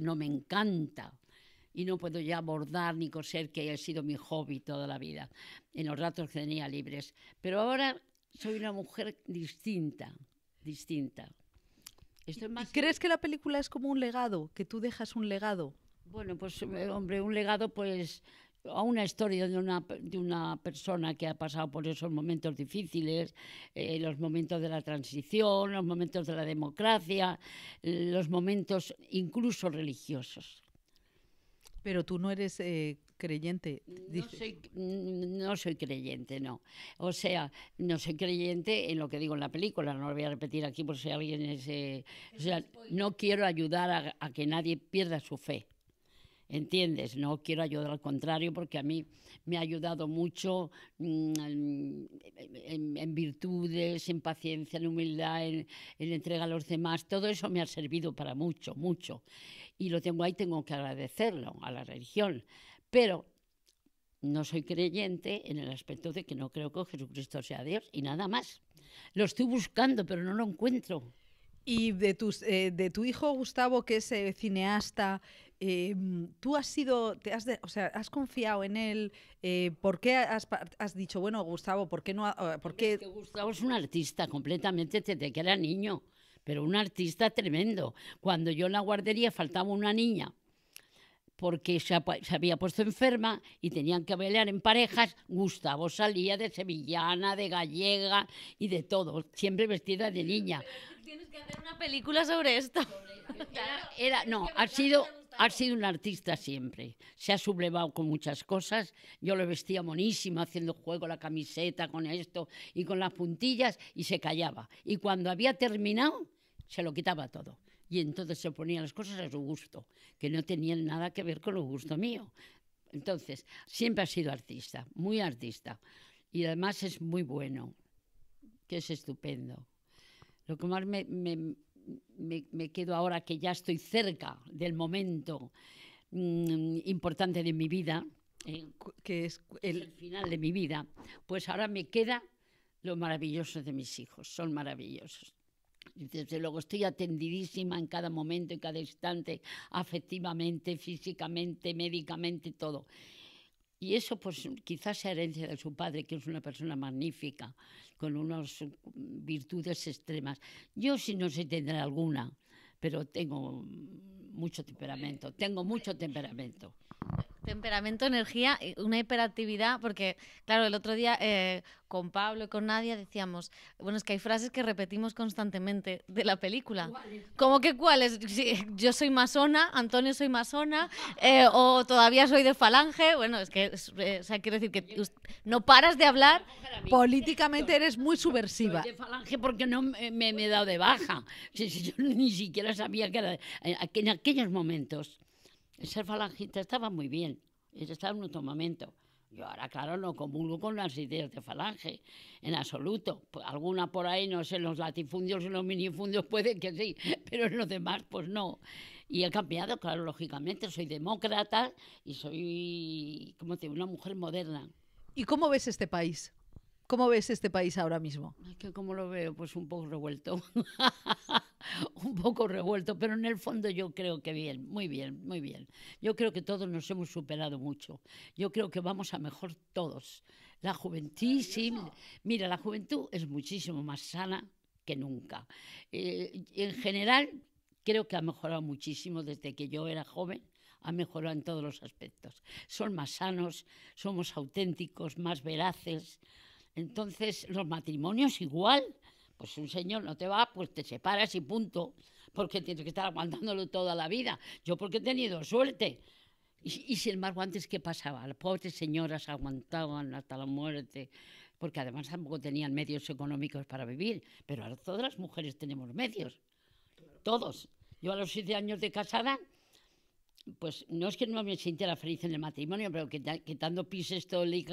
no me encanta y no puedo ya abordar ni coser, que ha sido mi hobby toda la vida, en los ratos que tenía libres. Pero ahora soy una mujer distinta, distinta. crees que la película es como un legado, que tú dejas un legado? Bueno, pues eh, hombre, un legado pues a una historia de una, persona que ha pasado por esos momentos difíciles, eh, los momentos de la transición, los momentos de la democracia, los momentos incluso religiosos. Pero tú no eres eh, creyente. No soy, creyente, no. O sea, no soy creyente en lo que digo en la película, no lo voy a repetir aquí por si alguien es... Eh, o sea, no quiero ayudar a que nadie pierda su fe. ¿entiendes? No quiero ayudar al contrario porque a mí me ha ayudado mucho mm, en, virtudes, en paciencia, en humildad, en, entrega a los demás, todo eso me ha servido para mucho, mucho. Y lo tengo ahí, tengo que agradecerlo a la religión. Pero no soy creyente en el aspecto de que no creo que Jesucristo sea Dios y nada más. Lo estoy buscando, pero no lo encuentro. Y de, tus, eh, de tu hijo Gustavo, que es eh, cineasta, Em, tú has sido, te has, o sea, has confiado en él, eh, ¿por qué has, dicho, bueno, Gustavo, ¿por qué no? Ah, por qué? Gustavo es un artista completamente desde que era niño, pero un artista tremendo. Cuando yo en la guardería faltaba una niña porque se, había puesto enferma y tenían que bailar en parejas, Gustavo salía de sevillana, de gallega y de todo, siempre vestida de niña. Tienes que hacer una película sobre esto. no, ha sido ha sido un artista siempre. Se ha sublevado con muchas cosas. Yo lo vestía monísimo, haciendo juego la camiseta con esto y con las puntillas, y se callaba. Y cuando había terminado, se lo quitaba todo. Y entonces se ponía las cosas a su gusto, que no tenían nada que ver con el gusto mío. Entonces, siempre ha sido artista, muy artista. Y además es muy bueno, que es estupendo. Lo que más me me, quedo ahora que ya estoy cerca del momento mm, importante de mi vida, eh, que es el, final de mi vida, pues ahora me queda lo maravilloso de mis hijos, son maravillosos. Desde luego estoy atendidísima en cada momento, en cada instante, afectivamente, físicamente, médicamente, todo. Y eso, pues quizás sea herencia de su padre, que es una persona magnífica, con unas mm, virtudes extremas. Yo, sí no sé, tendré alguna, pero tengo mucho temperamento, tengo mucho temperamento. Temperamento, energía, eh, una hiperactividad, porque claro, el otro día eh, con Pablo y con Nadia decíamos, bueno, es que hay frases que repetimos constantemente de la película. como que cuáles? yo soy masona, Antonio soy masona, eh, o todavía soy de falange, bueno, es que, o sea, quiero decir que no paras de hablar. Políticamente eres muy subversiva. de falange porque no me, me he dado de baja, yo ni siquiera sabía que era en aquellos momentos ser falangista estaba muy bien, estaba en otro momento. Yo ahora, claro, no comulgo con las ideas de falange, en absoluto. Pues, alguna por ahí, no sé, los latifundios y los minifundios puede que sí, pero en los demás, pues no. Y he cambiado, claro, lógicamente, soy demócrata y soy, como te digo, una mujer moderna. ¿Y cómo ves este país? ¿Cómo ves este país ahora mismo? Es que como lo veo, pues un poco revuelto. un poco revuelto, pero en el fondo yo creo que bien, muy bien, muy bien. Yo creo que todos nos hemos superado mucho. Yo creo que vamos a mejor todos. La juventud, mira, la juventud es muchísimo más sana que nunca. Eh, en general, creo que ha mejorado muchísimo desde que yo era joven ha mejorado en todos los aspectos. Son más sanos, somos auténticos, más veraces. Entonces, los matrimonios igual. Pues un señor no te va, pues te separas y punto, porque tienes que estar aguantándolo toda la vida. Yo porque he tenido suerte. Y, y sin embargo, antes, ¿qué pasaba? Las pobres señoras aguantaban hasta la muerte, porque además tampoco tenían medios económicos para vivir, pero ahora todas las mujeres tenemos medios, todos. Yo a los siete años de casada pues no es que no me sintiera feliz en el matrimonio, pero quitando pises, todo el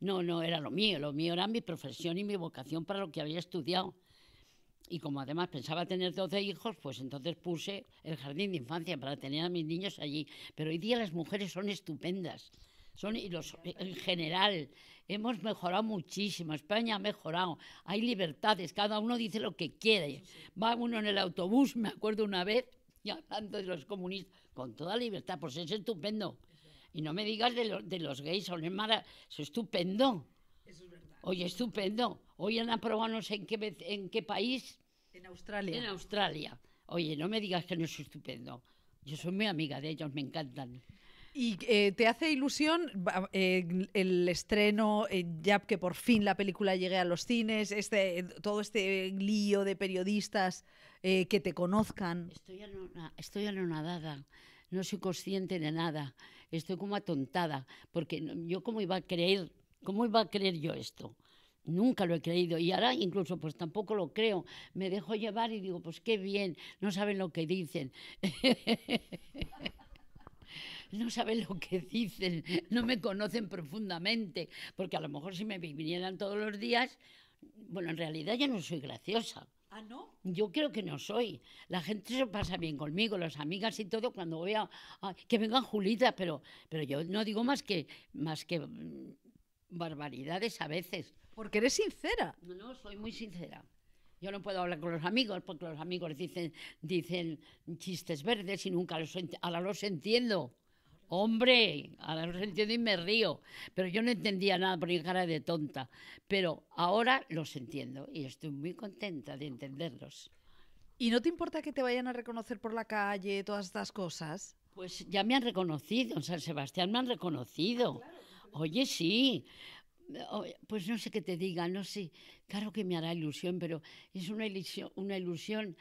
no, no era lo mío, lo mío era mi profesión y mi vocación para lo que había estudiado. Y como además pensaba tener 12 hijos, pues entonces puse el jardín de infancia para tener a mis niños allí. Pero hoy día las mujeres son estupendas. Son, y los, en general, hemos mejorado muchísimo. España ha mejorado. Hay libertades, cada uno dice lo que quiere. Va uno en el autobús, me acuerdo una vez, y hablando de los comunistas, con toda libertad, pues es estupendo. Y no me digas de, los gays, son es estupendo. Oye, estupendo. Hoy han aprobado en qué, en qué país. En Australia. En Australia. Oye, no me digas que no es estupendo. Yo soy muy amiga de ellos, me encantan. ¿Y eh, te hace ilusión eh, el estreno, eh, ya que por fin la película llegue a los cines, este, todo este lío de periodistas que te conozcan? Estoy, anonadada, no soy consciente de nada, estoy como atontada, porque yo cómo iba a creer, cómo iba a creer yo esto. Nunca lo he creído y ahora incluso pues tampoco lo creo. Me dejo llevar y digo, pues qué bien, no saben lo que dicen. no saben lo que dicen, no me conocen profundamente, porque a lo mejor si me vinieran todos los días, bueno, en realidad yo no soy graciosa. ¿Ah, no? Yo creo que no soy. La gente se pasa bien conmigo, las amigas y todo, cuando voy a... que vengan Julita, pero, yo no digo más más que mm, barbaridades a veces. Porque eres sincera. No, no, soy muy sincera. Yo no puedo hablar con los amigos porque los amigos dicen, dicen chistes verdes y nunca los, ahora los entiendo. Hombre, ahora los entiendo y me río, pero yo no entendía nada por mi cara de tonta, pero ahora los entiendo y estoy muy contenta de entenderlos. ¿Y no te importa que te vayan a reconocer por la calle, todas estas cosas? Pues ya me han reconocido, en San Sebastián me han reconocido. Ah, Oye, sí, Oh, pues no sé qué te diga, no sé, claro que me hará ilusión, pero es una ilusión, una ilusión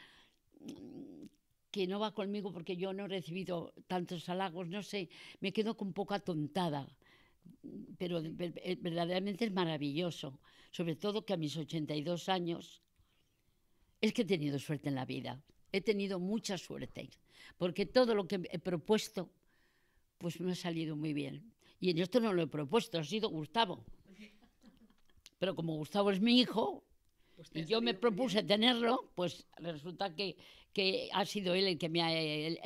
mm, que no va conmigo porque yo no he recibido tantos halagos, no sé, me quedo un poco atontada, pero eh, verdaderamente es maravilloso, sobre todo que a mis 82 años es que he tenido suerte en la vida, he tenido mucha suerte, porque todo lo que he propuesto pues me ha salido muy bien. Y en esto no lo he propuesto, ha sido Gustavo. Pero como Gustavo es mi hijo pues y yo me propuse tenerlo, pues resulta que, que ha sido él el que me ha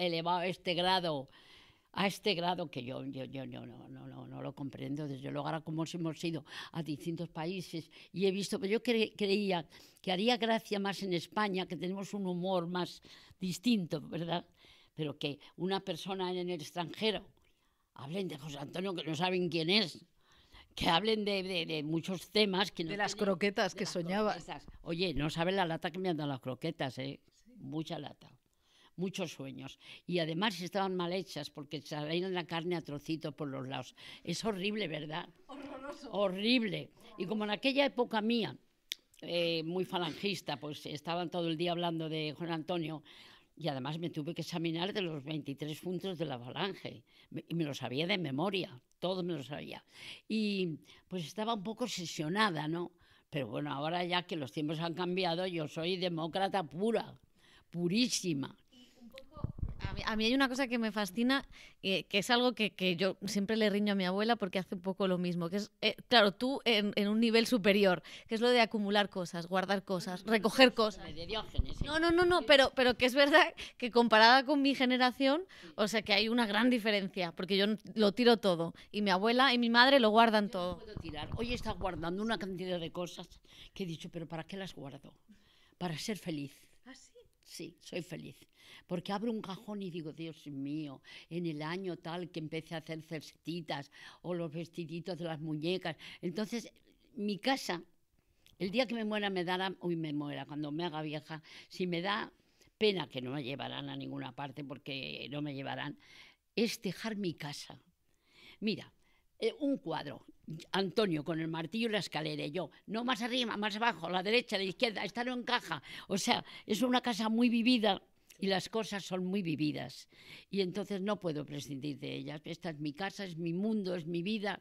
elevado a este grado a este grado que yo, yo, yo, no, no, no, no, lo comprendo. Desde luego, ahora como hemos ido a distintos países y he visto, pero yo creía que haría gracia más en España, que tenemos un humor más distinto, ¿verdad? Pero que una persona en el extranjero hablen de José Antonio que no saben quién es que hablen de, muchos temas. Que de las croquetas que soñaba. Oye, no sabe la lata que me han dado las croquetas, ¿eh? Mucha lata muchos sueños. Y además estaban mal hechas porque salían la carne a trocitos por los lados. Es horrible, ¿verdad? Horroroso. Horrible. Y como en aquella época mía, eh, muy falangista, pues estaban todo el día hablando de Juan Antonio, y además me tuve que examinar de los 23 puntos de la falange. Y me lo sabía de memoria, todo me lo sabía. Y pues estaba un poco sesionada ¿no? Pero bueno, ahora ya que los tiempos han cambiado, yo soy demócrata pura, purísima. A mí, hay una cosa que me fascina, eh, que es algo que, que, yo siempre le riño a mi abuela porque hace un poco lo mismo, que es, eh, claro, tú en, un nivel superior, que es lo de acumular cosas, guardar cosas, recoger cosas. No, no, no, no, pero, pero que es verdad que comparada con mi generación, o sea que hay una gran diferencia, porque yo lo tiro todo y mi abuela y mi madre lo guardan todo. No puedo tirar. Hoy está guardando una cantidad de cosas que he dicho, pero ¿para qué las guardo? Para ser feliz Sí, soy feliz. Porque abro un cajón y digo, Dios mío, en el año tal que empecé a hacer cestitas o los vestiditos de las muñecas. Entonces, mi casa, el día que me muera, me dará, uy, me muera, cuando me haga vieja, si me da pena que no me llevarán a ninguna parte porque no me llevarán, es dejar mi casa. Mira, eh, un cuadro. Antonio con el martillo y la escalera, y yo, no más arriba, más abajo, la derecha, la izquierda, esta no encaja. O sea, es una casa muy vivida y las cosas son muy vividas. Y entonces no puedo prescindir de ellas. Esta es mi casa, es mi mundo, es mi vida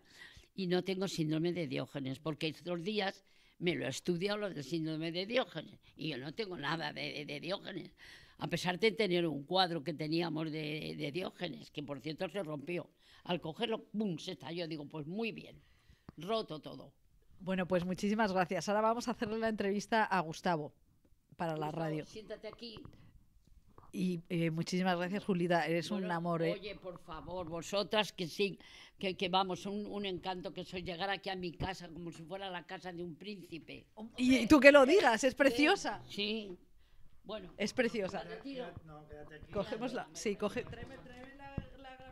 y no tengo síndrome de Diógenes, porque estos días me lo he estudiado lo del síndrome de Diógenes y yo no tengo nada de, Diógenes, a pesar de tener un cuadro que teníamos de Diógenes, que por cierto se rompió al cogerlo, pum, se Yo Digo, pues muy bien, roto todo. Bueno, pues muchísimas gracias. Ahora vamos a hacerle la entrevista a Gustavo para la radio. Siéntate aquí. Y eh, muchísimas gracias, Julita. Eres un amor. ¿eh? Oye, por favor, vosotras que sí, que, vamos, un, encanto que soy llegar aquí a mi casa como si fuera la casa de un príncipe. Y, tú que lo digas, es preciosa. Sí. Bueno. Es preciosa. No, Cogemos la. Sí, coge.